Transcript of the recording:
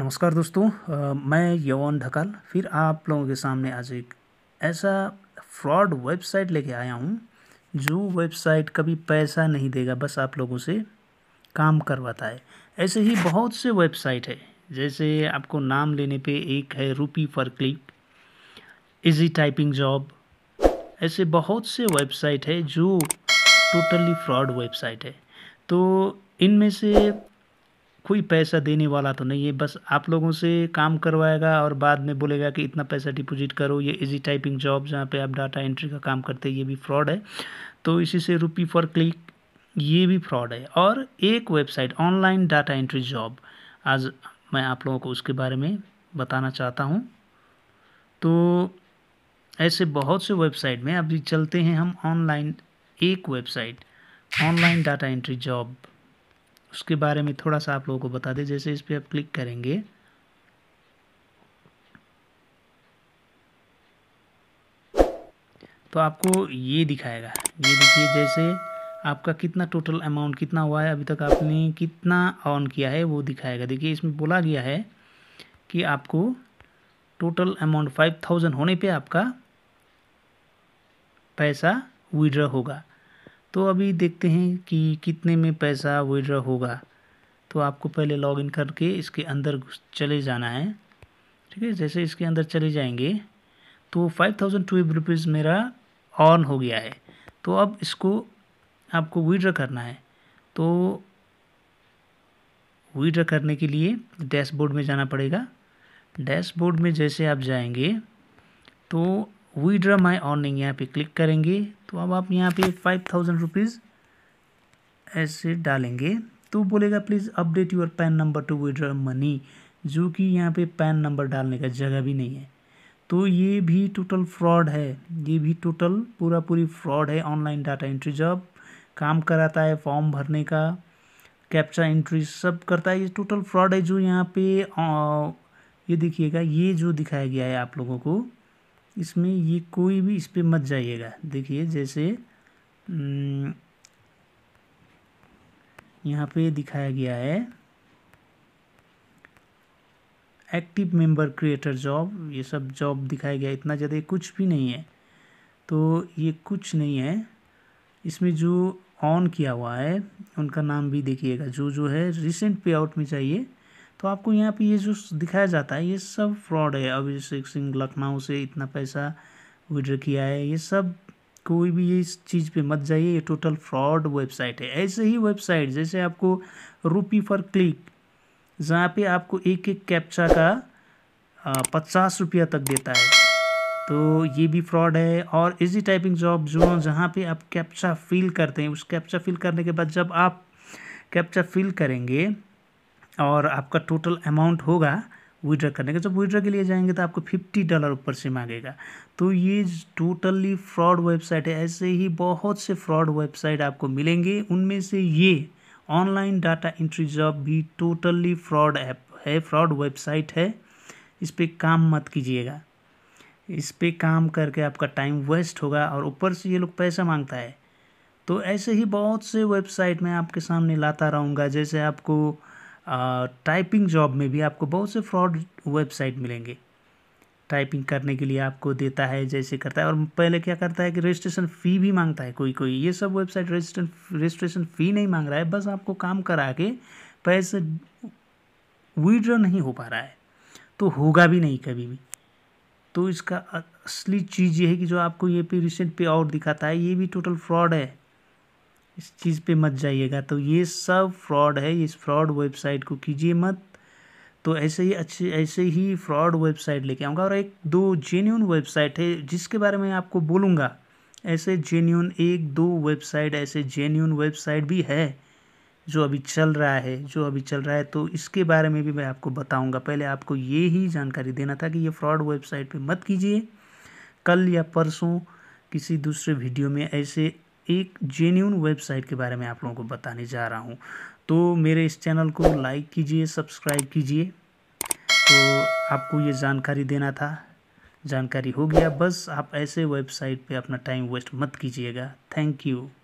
नमस्कार दोस्तों आ, मैं यवन ढकाल फिर आप लोगों के सामने आज एक ऐसा फ्रॉड वेबसाइट लेके आया हूँ जो वेबसाइट कभी पैसा नहीं देगा बस आप लोगों से काम करवाता है ऐसे ही बहुत से वेबसाइट है जैसे आपको नाम लेने पे एक है rupee for click easy typing job ऐसे बहुत से वेबसाइट है जो टोटली फ्रॉड वेबसाइट है तो इनमें से कोई पैसा देने वाला तो नहीं है बस आप लोगों से काम करवाएगा और बाद में बोलेगा कि इतना पैसा डिपोजिट करो ये इजी टाइपिंग जॉब जहाँ पे आप डाटा एंट्री का काम करते हैं ये भी फ्रॉड है तो इसी से रुपी फॉर क्लिक ये भी फ्रॉड है और एक website online data entry job आज मैं आप लोगों को उसके बारे में बताना चाहता हूँ तो ऐसे बहुत से वेबसाइट में अभी चलते हैं हम ऑनलाइन एक website online data entry job उसके बारे में थोड़ा सा आप लोगों को बता दें जैसे इस पर आप क्लिक करेंगे तो आपको ये दिखाएगा ये देखिए जैसे आपका कितना टोटल अमाउंट कितना हुआ है अभी तक आपने कितना ऑन किया है वो दिखाएगा देखिए इसमें बोला गया है कि आपको टोटल अमाउंट फाइव थाउजेंड होने पे आपका पैसा विड्रॉ होगा तो अभी देखते हैं कि कितने में पैसा विड्रा होगा तो आपको पहले लॉगिन करके इसके अंदर चले जाना है ठीक है जैसे इसके अंदर चले जाएंगे तो फाइव थाउजेंड ट्वेल्व रुपीज़ मेरा ऑन हो गया है तो अब इसको आपको विड्रा करना है तो विड्रा करने के लिए डैशबोर्ड में जाना पड़ेगा डैशबोर्ड में जैसे आप जाएंगे तो विड्रा माई अर्निंग यहाँ पे क्लिक करेंगे तो अब आप यहाँ पे फाइव थाउजेंड रुपीज़ ऐसे डालेंगे तो बोलेगा please update your PAN number to withdraw money जो कि यहाँ पे पैन नंबर डालने का जगह भी नहीं है तो ये भी टोटल फ्रॉड है ये भी टोटल पूरा पूरी फ्रॉड है ऑनलाइन डाटा एंट्री जॉब काम कराता है फॉर्म भरने का कैप्चा एंट्री सब करता है ये टोटल फ्रॉड है जो यहाँ पे आ, ये देखिएगा ये जो दिखाया गया है आप लोगों को इसमें ये कोई भी इस पर मत जाइएगा देखिए जैसे यहाँ पे दिखाया गया है एक्टिव मेंबर क्रिएटर जॉब ये सब जॉब दिखाया गया इतना ज़्यादा कुछ भी नहीं है तो ये कुछ नहीं है इसमें जो ऑन किया हुआ है उनका नाम भी देखिएगा जो जो है रिसेंट पे आउट में चाहिए तो आपको यहाँ पे ये जो दिखाया जाता है ये सब फ्रॉड है अभिषेक सिंह लखनऊ से इतना पैसा विड्र किया है ये सब कोई भी इस चीज़ पे मत जाइए ये टोटल फ्रॉड वेबसाइट है ऐसे ही वेबसाइट जैसे आपको रुपी फॉर क्लिक जहाँ पे आपको एक एक कैप्चा का पचास रुपया तक देता है तो ये भी फ्रॉड है और इजी टाइपिंग जॉब जो जहाँ पे आप कैप्चा फिल करते हैं उस कैप्चा फिल करने के बाद जब आप कैप्चा फिल करेंगे और आपका टोटल अमाउंट होगा विड्रॉ करने का जब विड्रॉ के लिए जाएंगे तो आपको फिफ्टी डॉलर ऊपर से मांगेगा तो ये टोटली फ्रॉड वेबसाइट है ऐसे ही बहुत से फ्रॉड वेबसाइट आपको मिलेंगे उनमें से ये ऑनलाइन डाटा इंट्री जॉब भी टोटली फ्रॉड ऐप है फ्रॉड वेबसाइट है इस पर काम मत कीजिएगा इस पर काम करके आपका टाइम वेस्ट होगा और ऊपर से ये लोग पैसा मांगता है तो ऐसे ही बहुत से वेबसाइट मैं आपके सामने लाता रहूँगा जैसे आपको टाइपिंग जॉब में भी आपको बहुत से फ्रॉड वेबसाइट मिलेंगे टाइपिंग करने के लिए आपको देता है जैसे करता है और पहले क्या करता है कि रजिस्ट्रेशन फ़ी भी मांगता है कोई कोई ये सब वेबसाइट रजिस्ट्रेशन रजिस्ट्रेशन फ़ी नहीं मांग रहा है बस आपको काम करा के पैसे विड्रॉ नहीं हो पा रहा है तो होगा भी नहीं कभी भी तो इसका असली चीज़ ये है कि जो आपको ये पे रिसेंट पे आउट दिखाता है ये भी टोटल फ्रॉड है इस चीज़ पे मत जाइएगा तो ये सब फ्रॉड है इस फ्रॉड वेबसाइट को कीजिए मत तो ऐसे ही अच्छे ऐसे ही फ्रॉड वेबसाइट लेके आऊँगा और एक दो जेन्यून वेबसाइट है जिसके बारे में आपको बोलूँगा ऐसे जेन्यून एक दो वेबसाइट ऐसे जेन्यून वेबसाइट भी है जो अभी चल रहा है जो अभी चल रहा है तो इसके बारे में भी मैं आपको बताऊंगा पहले आपको ये ही जानकारी देना था कि ये फ्रॉड वेबसाइट पे मत कीजिए कल या परसों किसी दूसरे वीडियो में ऐसे एक जेन्यून वेबसाइट के बारे में आप लोगों को बताने जा रहा हूँ तो मेरे इस चैनल को लाइक कीजिए सब्सक्राइब कीजिए तो आपको ये जानकारी देना था जानकारी हो गया बस आप ऐसे वेबसाइट पे अपना टाइम वेस्ट मत कीजिएगा थैंक यू